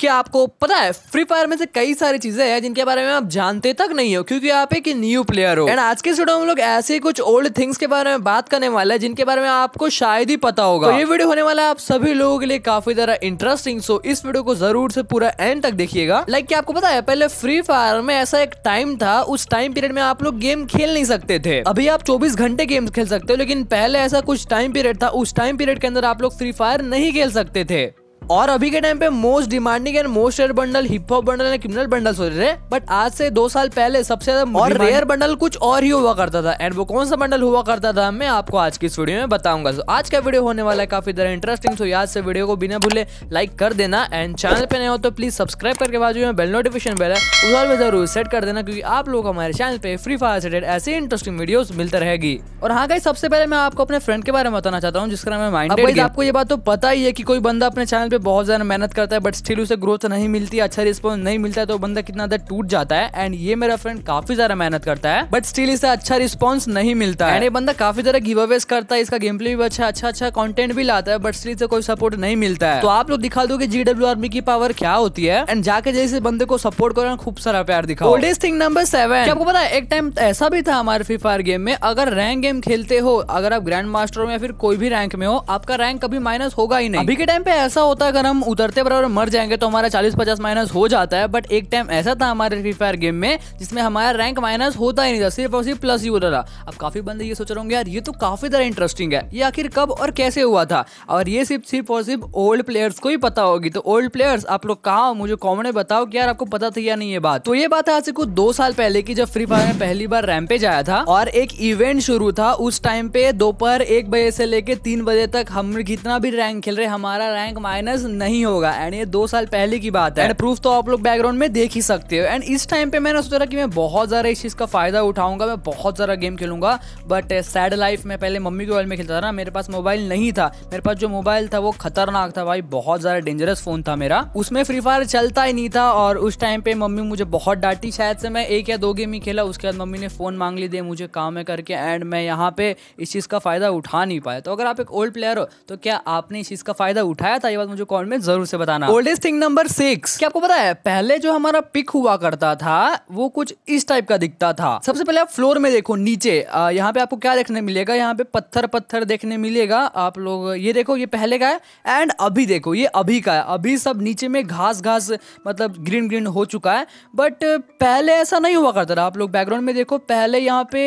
क्या आपको पता है फ्री फायर में से कई सारी चीजें हैं जिनके बारे में आप जानते तक नहीं हो क्योंकि आप एक न्यू प्लेयर हो एंड आज के वीडियो में हम लोग ऐसे कुछ ओल्ड थिंग्स के बारे में बात करने वाले हैं जिनके बारे में आपको शायद ही पता होगा तो ये वीडियो होने वाला है आप सभी लोगों के लिए काफी ज्यादा इंटरेस्टिंग सो इस वीडियो को जरूर से पूरा एंड तक देखिएगा लाइक like, क्या आपको पता है पहले फ्री फायर में ऐसा एक टाइम था उस टाइम पीरियड में आप लोग गेम खेल नहीं सकते थे अभी आप चौबीस घंटे गेम खेल सकते हो लेकिन पहले ऐसा कुछ टाइम पीरियड था उस टाइम पीरियड के अंदर आप लोग फ्री फायर नहीं खेल सकते थे और अभी के टाइम पे most demanding and most rare bundle hip hop bundle and criminal bundle हो रहे बट आज से दो साल पहले सबसे ज्यादा और रेयर बंडल कुछ और ही हुआ करता था एंड वो कौन सा बंडल हुआ करता था मैं आपको आज की इस वीडियो में बताऊंगा तो आज का वीडियो होने वाला है काफी ज्यादा इंटरेस्टिंग सो याद से वीडियो को बिना भूले लाइक कर देना एंड चैनल पे नए हो तो प्लीज सब्सक्राइब करके बाजू में बेल नोटिफिकेशन बेल है उधर में जरूर सेट कर देना क्योंकि आप लोग हमारे चैनल पे फ्री फायर से ऐसी इंटरेस्टिंग वीडियो मिलते रहेगी और हाँ गाइस सबसे पहले मैं आपको अपने फ्रेंड के बारे में बताना चाहता हूँ जिसका नाम माइंड आपको ये बात तो पता ही है कि कोई बंदा अपने चैनल पे पे बहुत ज़्यादा मेहनत करता है बट स्टिल उसे ग्रोथ नहीं मिलती अच्छा रिस्पॉन्स नहीं मिलता है तो बंदा कितना ज़्यादा टूट जाता है एंड ये मेरा फ्रेंड काफी ज़्यादा मेहनत करता है बट स्टिल इसे अच्छा रिस्पॉन्स नहीं मिलता है ये बंदा काफी ज़्यादा गिव अवेज करता है इसका गेम प्ले भी अच्छा अच्छा अच्छा कॉन्टेंट भी लाता है बट स्टिल से कोई सपोर्ट नहीं मिलता है तो आप लोग दिखा दो कि जी डब्ल्यू की पावर क्या होती है एंड जाके जैसे बंदे को सपोर्ट करो खूब सारा प्यार दिखाओ ओल्डेस्ट थिंग नंबर सेवन आपको पता है एक टाइम ऐसा भी था हमारे फ्री फायर गेम में अगर रैंक गेम खेलते हो अगर आप ग्रैंड मास्टर हो या फिर कोई भी रैंक में हो आपका रैंक कभी माइनस होगा ही नहीं अभी के टाइम पे ऐसा होता है अगर हम उतरते बराबर मर जाएंगे तो हमारा चालीस पचास माइनस हो जाता है बट एक टाइम ऐसा था हमारे फ्री फायर गेम में जिसमें हमारा रैंक माइनस होता ही नहीं था सिर्फ और सिर्फ प्लस ही होता था अब काफी बंदे ये सोच रहे होंगे यार ये तो काफी ज़्यादा इंटरेस्टिंग है ये आखिर कब और कैसे हुआ था और ये सिर्फ सिर्फ और सिर्फ ओल्ड प्लेयर्स को ही पता होगी तो ओल्ड प्लेयर्स आप लोग कहा मुझे कॉमेंट में बताओ कि यार आपको पता था या नहीं ये बात तो ये बात है आज से कुछ दो साल पहले की जब फ्री फायर में पहली बार रैम पे जाया था और एक इवेंट शुरू था उस टाइम पे दोपहर एक बजे से लेके तीन बजे तक हम कितना भी रैंक खेल रहे हमारा रैंक माइनस रिकॉग्नाइज नहीं होगा एंड ये दो साल पहले की बात है एंड प्रूफ तो आप लोग बैकग्राउंड में देख ही सकते हो एंड इस टाइम पे मैंने सोचा कि मैं बहुत ज़्यादा इस चीज़ का फ़ायदा उठाऊंगा मैं बहुत ज़्यादा गेम खेलूंगा बट सैड लाइफ में पहले मम्मी के मोबाइल में खेलता था ना मेरे पास मोबाइल नहीं था मेरे पास जो मोबाइल था वो खतरनाक था भाई बहुत ज़्यादा डेंजरस फ़ोन था मेरा उसमें फ्री फायर चलता ही नहीं था और उस टाइम पे मम्मी मुझे बहुत डांटी शायद से मैं एक या दो गेम ही खेला उसके बाद मम्मी ने फ़ोन मांग ली दे मुझे काम है करके एंड मैं यहाँ पे इस चीज़ का फ़ायदा उठा नहीं पाया तो अगर आप एक ओल्ड प्लेयर हो तो क्या आपने इस चीज़ का फ़ायदा उठाया था ये बात मुझे कॉमेंट में जरूर से बताना ओल्डेस्ट थिंग नंबर सिक्स क्या आपको पता है पहले जो हमारा पिक हुआ करता था वो कुछ इस टाइप का दिखता था सबसे पहले आप फ्लोर में देखो नीचे यहाँ पे आपको क्या देखने मिलेगा यहाँ पे पत्थर पत्थर देखने मिलेगा आप लोग ये देखो ये पहले का है एंड अभी देखो ये अभी का है अभी सब नीचे में घास घास मतलब ग्रीन ग्रीन हो चुका है बट पहले ऐसा नहीं हुआ करता था आप लोग बैकग्राउंड में देखो पहले यहाँ पे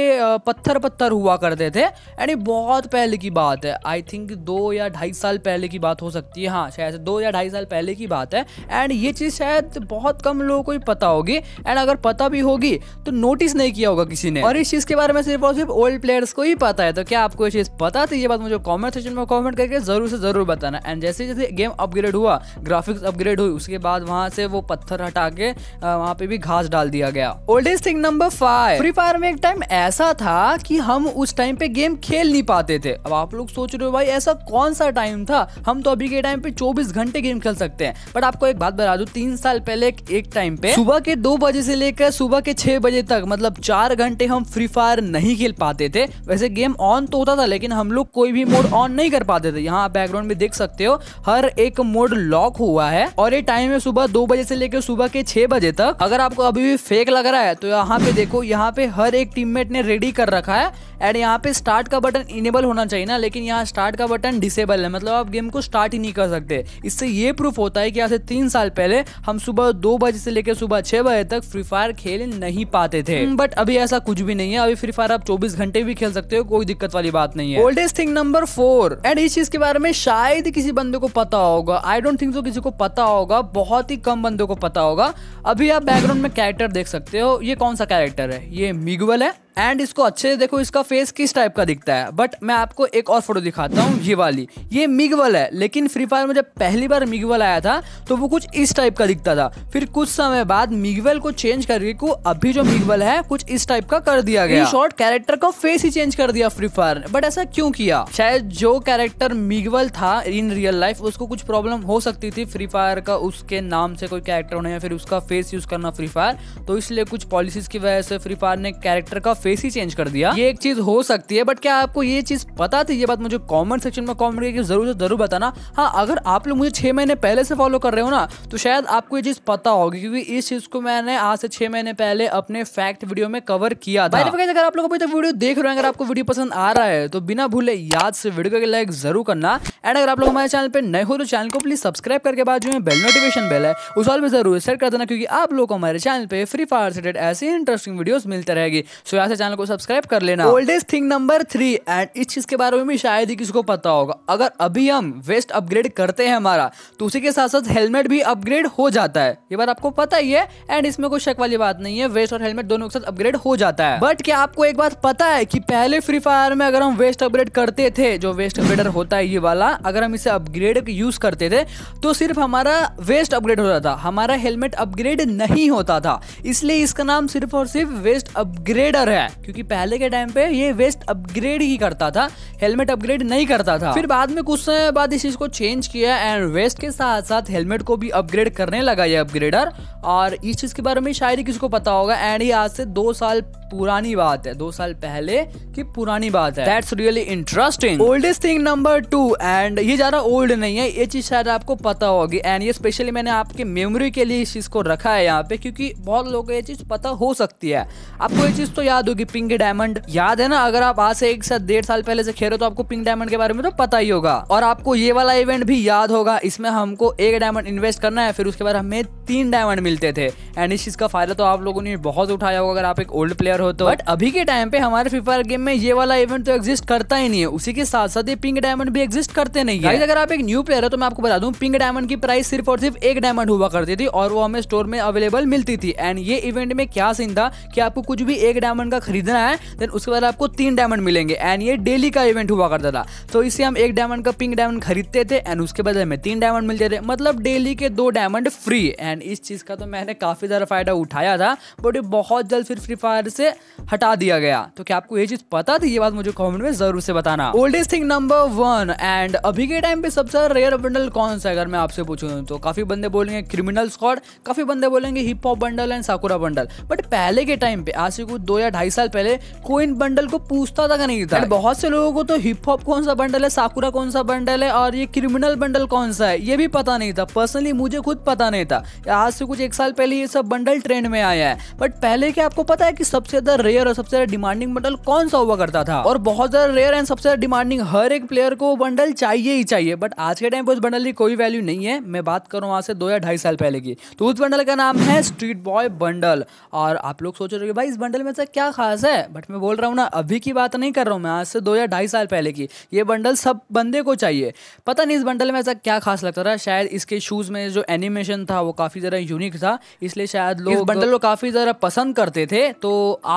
पत्थर पत्थर हुआ करते थे एंड ये बहुत पहले की बात है आई थिंक दो या ढाई साल पहले की बात हो सकती है हाँ शायद दो या ढाई साल पहले की बात है एंड ये चीज़ शायद बहुत कम लोगों को ही पता होगी एंड अगर पता भी होगी तो नोटिस नहीं किया होगा किसी ने और इस चीज़ के बारे में सिर्फ और सिर्फ ओल्ड प्लेयर्स को ही पता है तो क्या आपको ये चीज़ पता थी ये बात मुझे कॉमेंट सेक्शन में कॉमेंट करके ज़रूर से ज़रूर बताना एंड जैसे जैसे गेम अपग्रेड हुआ ग्राफिक्स अपग्रेड हुई उसके बाद वहाँ से वो पत्थर हटा के वहाँ पे भी घास डाल दिया गया oldest thing number five Free Fire में एक टाइम ऐसा था कि हम उस टाइम पे गेम खेल नहीं पाते थे अब आप लोग सोच रहे हो भाई ऐसा कौन सा टाइम था हम तो अभी के टाइम पे चौबीस घंटे गेम खेल सकते हैं बट आपको एक बात बता दू तीन साल पहले एक टाइम पे सुबह के दो बजे से लेकर सुबह के छह बजे तक मतलब चार घंटे हम फ्री फायर नहीं खेल पाते थे वैसे गेम ऑन तो होता था लेकिन हम लोग कोई भी मोड ऑन नहीं कर पाते थे यहाँ आप बैकग्राउंड में देख सकते हो हर एक मोड लॉक हुआ है और ये टाइम है सुबह दो बजे से लेकर सुबह के छह बजे तक अगर आपको अभी भी फेक लग रहा है तो यहाँ पे देखो यहाँ पे हर एक टीममेट ने रेडी कर रखा है एंड यहाँ पे स्टार्ट का बटन इनेबल होना चाहिए ना लेकिन यहाँ स्टार्ट का बटन डिसेबल है मतलब आप गेम को स्टार्ट ही नहीं कर सकते इससे ये प्रूफ होता है कि आज से तीन साल पहले हम सुबह दो बजे से लेकर सुबह छह बजे तक फ्री फायर खेल नहीं पाते थे बट हम्म, अभी ऐसा कुछ भी नहीं है अभी फ्री फायर आप चौबीस घंटे भी खेल सकते हो कोई दिक्कत वाली बात नहीं है oldest thing number four and इस चीज के बारे में शायद किसी बंदे को पता होगा आई डोंट थिंक सो किसी को पता होगा बहुत ही कम बंदे को पता होगा अभी आप बैकग्राउंड में कैरेक्टर देख सकते हो ये कौन सा कैरेक्टर है ये मिगुअल है एंड इसको अच्छे से देखो इसका फेस किस टाइप का दिखता है बट मैं आपको एक और फोटो दिखाता हूँ ये वाली ये मिगवल है लेकिन फ्री फायर में जब पहली बार मिगवल आया था तो वो कुछ इस टाइप का दिखता था फिर कुछ समय बाद मिगवल को चेंज करके को अभी जो मिगवल है कुछ इस टाइप का कर दिया गया शॉर्ट कैरेक्टर का फेस ही चेंज कर दिया फ्री फायर ने बट ऐसा क्यों किया शायद जो कैरेक्टर मिगवल था इन रियल लाइफ उसको कुछ प्रॉब्लम हो सकती थी फ्री फायर का उसके नाम से कोई कैरेक्टर होने या फिर उसका फेस यूज करना फ्री फायर तो इसलिए कुछ पॉलिसीज की वजह से फ्री फायर ने कैरेक्टर का फेस ही चेंज कर दिया ये एक चीज हो सकती है बट क्या आपको ये चीज पता थी ये बात मुझे कॉमेंट सेक्शन में कॉमेंट करके जरूर जरूर बताना हाँ अगर आप लोग मुझे छह महीने पहले से फॉलो कर रहे हो ना तो शायद आपको ये चीज पता होगी क्योंकि इस चीज को मैंने आज से छह महीने पहले अपने फैक्ट वीडियो में कवर किया था अगर आप लोग अभी तक वीडियो देख रहे हैं अगर आपको वीडियो पसंद आ रहा है तो बिना भूले याद से वीडियो के लाइक जरूर करना एंड अगर आप लोग हमारे चैनल पर नए हो तो चैनल को प्लीज सब्सक्राइब करके बाद जो है बेल नोटिफिकेशन बेल है उस वाल भी जरूर सेट कर देना क्योंकि आप लोग को हमारे चैनल पर फ्री फायर से ऐसी इंटरेस्टिंग वीडियोस मिलते रहेगी सो so, से चैनल को सब्सक्राइब कर लेना oldest thing number three and इस चीज के बारे में भी शायद ही किसी को पता होगा अगर अभी हम वेस्ट अपग्रेड करते हैं हमारा तो उसी के साथ साथ हेलमेट भी अपग्रेड हो जाता है ये बात आपको पता ही है एंड इसमें कोई शक वाली बात नहीं है वेस्ट और हेलमेट दोनों के साथ अपग्रेड हो जाता है बट क्या आपको एक बात पता है की पहले फ्री फायर में अगर हम वेस्ट अपग्रेड करते थे जो वेस्ट अपग्रेडर होता है ये वाला अगर हम इसे अपग्रेड यूज करते थे तो सिर्फ हमारा वेस्ट अपग्रेड होता था हमारा हेलमेट अपग्रेड नहीं होता था इसलिए इसका नाम सिर्फ और सिर्फ वेस्ट अपग्रेडर है है क्योंकि पहले के टाइम पे ये वेस्ट अपग्रेड ही करता था हेलमेट अपग्रेड नहीं करता था फिर बाद में कुछ समय बाद इस चीज को चेंज किया एंड वेस्ट के साथ साथ हेलमेट को भी अपग्रेड करने लगा ये अपग्रेडर और इस चीज के बारे में शायद किसी को पता होगा एंड ये आज से दो साल पुरानी बात है दो साल पहले की पुरानी बात है that's really interesting oldest thing number two and ये ज्यादा ओल्ड नहीं है ये चीज शायद आपको पता होगी एंड ये स्पेशली मैंने आपके मेमोरी के लिए इस चीज को रखा है यहाँ पे क्योंकि बहुत लोगों को ये चीज पता हो सकती है आपको ये चीज तो याद होगी पिंक डायमंड याद है ना अगर आप आज से एक साथ डेढ़ साल पहले से खेल रहे तो आपको पिंक डायमंड के बारे में तो पता ही होगा और आपको ये वाला इवेंट भी याद होगा इसमें हमको एक डायमंड इन्वेस्ट करना है फिर उसके बाद हमें तीन डायमंड मिलते थे एंड इस चीज़ का फायदा तो आप लोगों ने बहुत उठाया होगा अगर आप एक ओल्ड प्लेयर हो तो बट अभी के टाइम पे हमारे फ्री गेम में ये वाला इवेंट तो एग्जिस्ट करता ही नहीं है उसी के साथ साथ ये पिंक डायमंड भी एग्जिस्ट करते नहीं है अगर आप एक न्यू प्लेयर हो तो मैं आपको बता दूं पिंक डायमंड की प्राइस सिर्फ और सिर्फ एक डायमंड हुआ करती थी और वो हमें स्टोर में अवेलेबल मिलती थी एंड ये इवेंट में क्या सीन था कि आपको कुछ भी एक डायमंड का खरीदना है देन उसके बाद आपको तीन डायमंड मिलेंगे एंड ये डेली का इवेंट हुआ करता था तो इससे हम एक डायमंड का पिंक डायमंड खरीदते थे एंड उसके बाद हमें तीन डायमंड मिलते थे मतलब डेली के दो डायमंड फ्री एंड एंड इस चीज़ का तो मैंने काफ़ी ज़्यादा फ़ायदा उठाया था बट ये बहुत जल्द फिर फ्री फायर से हटा दिया गया तो क्या आपको ये चीज़ पता थी ये बात मुझे कॉमेंट में ज़रूर से बताना oldest thing number one and अभी के टाइम पे सबसे रेयर बंडल कौन सा है अगर मैं आपसे पूछूँ तो काफ़ी बंदे बोलेंगे क्रिमिनल स्कॉड काफ़ी बंदे बोलेंगे hip hop bundle and Sakura bundle but पहले के टाइम पे आज से कुछ दो या ढाई साल पहले कोई इन बंडल को पूछता तक नहीं था बहुत से लोगों को तो हिप हॉप कौन सा बंडल है साकुरा कौन सा बंडल है और ये क्रिमिनल बंडल कौन सा है ये भी पता नहीं था पर्सनली मुझे खुद पता नहीं था आज से कुछ एक साल पहले ये सब बंडल ट्रेंड में आया है बट पहले क्या आपको पता है कि सबसे ज्यादा रेयर और सबसे ज्यादा डिमांडिंग बंडल कौन सा हुआ करता था और बहुत ज्यादा रेयर एंड सबसे ज्यादा डिमांडिंग हर एक प्लेयर को बंडल चाहिए ही चाहिए बट आज के टाइम पर उस बंडल की कोई वैल्यू नहीं है मैं बात करूँ आज से दो या ढाई साल पहले की तो उस बंडल का नाम है स्ट्रीट बॉय बंडल और आप लोग सोच रहे हो भाई इस बंडल में से क्या खास है बट मैं बोल रहा हूँ ना अभी की बात नहीं कर रहा हूँ मैं आज से दो या ढाई साल पहले की ये बंडल सब बंदे को चाहिए पता नहीं इस बंडल में ऐसा क्या खास लगता था शायद इसके शूज़ में जो एनिमेशन था वो काफ़ी काफ़ी ज़्यादा यूनिक था इसलिए शायद लोग इस बंडल को काफ़ी ज़्यादा पसंद करते थे तो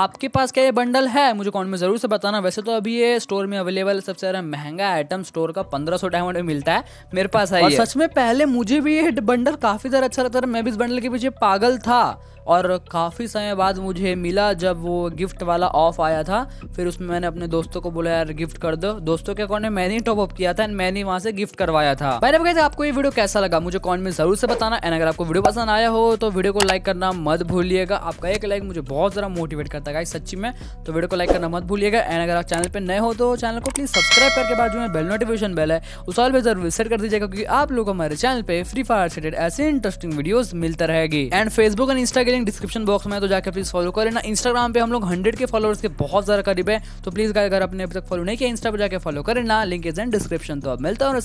आपके पास क्या ये बंडल है मुझे कॉमेंट में ज़रूर से बताना वैसे तो अभी ये स्टोर में अवेलेबल सबसे ज़्यादा महंगा आइटम स्टोर का पंद्रह सौ डायमंड में मिलता है मेरे पास है सच में पहले मुझे भी ये बंडल काफ़ी ज़्यादा अच्छा लगता था मैं भी इस बंडल के पीछे पागल था और काफ़ी समय बाद मुझे मिला जब वो गिफ्ट वाला ऑफ आया था फिर उसमें मैंने अपने दोस्तों को बोला यार गिफ्ट कर दो दोस्तों के अकाउंट में मैंने ही टॉपअप किया था एंड मैंने वहाँ से गिफ्ट करवाया था मैंने बताया आपको ये वीडियो कैसा लगा मुझे कॉमेंट में ज़रूर से बताना एंड अगर आपको वीडियो पसंद आया हो तो वीडियो को लाइक करना मत भूलिएगा आपका एक लाइक मुझे बहुत ज़रा मोटिवेट करता है सच्ची में तो वीडियो को लाइक करना मत भूलिएगा एंड अगर आप चैनल पर नए हो तो चैनल को प्लीज़ सब्सक्राइब करके बाद जो है बेल नोटिफिकेशन बेल है उस ऑल पर जरूर सेट कर दीजिएगा क्योंकि आप लोग हमारे चैनल पर फ्री फायर रिलेटेड ऐसे इंटरेस्टिंग वीडियोज मिलता रहेगी and Facebook and Instagram link description box में तो जाकर प्लीज़ फॉलो कर लेना इंस्टाग्राम पे हम लोग हंड्रेड के फॉलोअर्स के बहुत ज़्यादा करीब है तो प्लीज़ गाय अगर आपने अभी तक फॉलो नहीं किया इंस्टा पर जाकर फॉलो कर लेना लिंक इज इन डिस्क्रिप्शन तो अब मिलता हूँ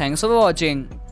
थैंक्स फॉर वॉचिंग